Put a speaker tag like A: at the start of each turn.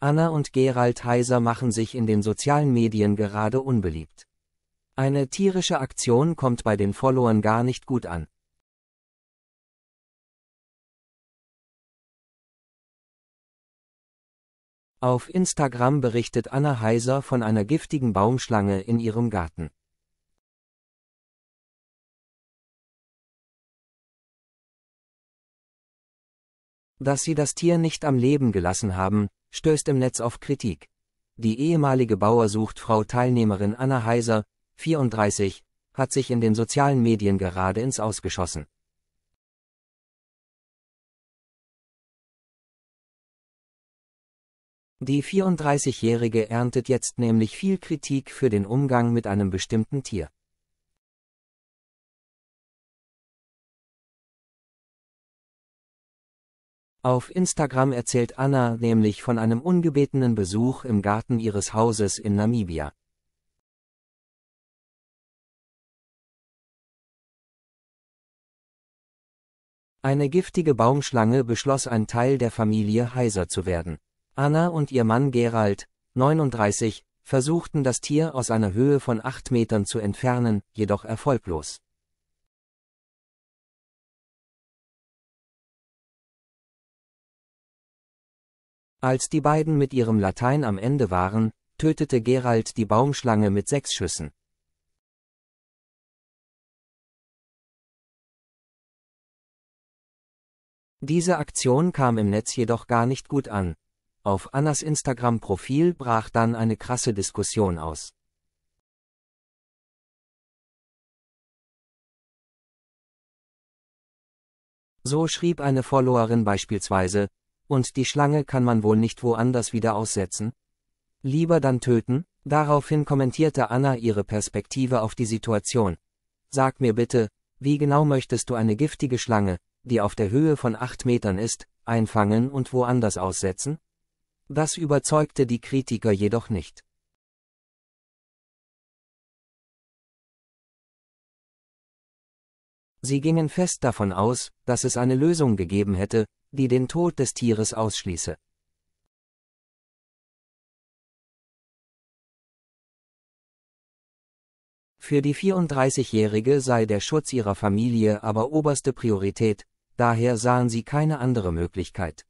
A: Anna und Gerald Heiser machen sich in den sozialen Medien gerade unbeliebt. Eine tierische Aktion kommt bei den Followern gar nicht gut an.
B: Auf Instagram berichtet Anna Heiser von einer giftigen Baumschlange in ihrem Garten.
A: Dass sie das Tier nicht am Leben gelassen haben, stößt im Netz auf Kritik. Die ehemalige Bauersuchtfrau Teilnehmerin Anna Heiser, 34, hat sich in den sozialen Medien gerade ins Ausgeschossen.
B: Die 34-Jährige erntet jetzt nämlich viel Kritik für den Umgang mit einem bestimmten Tier.
A: Auf Instagram erzählt Anna nämlich von einem ungebetenen Besuch im Garten ihres Hauses in Namibia. Eine giftige Baumschlange beschloss ein Teil der Familie heiser zu werden. Anna und ihr Mann Gerald, 39, versuchten das Tier aus einer Höhe von 8 Metern zu entfernen, jedoch erfolglos.
B: Als die beiden mit ihrem Latein am Ende waren, tötete Gerald die Baumschlange mit sechs Schüssen.
A: Diese Aktion kam im Netz jedoch gar nicht gut an. Auf Annas Instagram-Profil brach dann eine krasse Diskussion aus. So schrieb eine Followerin beispielsweise, und die Schlange kann man wohl nicht woanders wieder aussetzen? Lieber dann töten? Daraufhin kommentierte Anna ihre Perspektive auf die Situation. Sag mir bitte, wie genau möchtest du eine giftige Schlange, die auf der Höhe von acht Metern ist, einfangen und woanders aussetzen? Das überzeugte die Kritiker jedoch nicht.
B: Sie gingen fest davon aus, dass es eine Lösung gegeben hätte, die den Tod des Tieres ausschließe.
A: Für die 34-Jährige sei der Schutz ihrer Familie aber oberste Priorität, daher sahen sie keine andere Möglichkeit.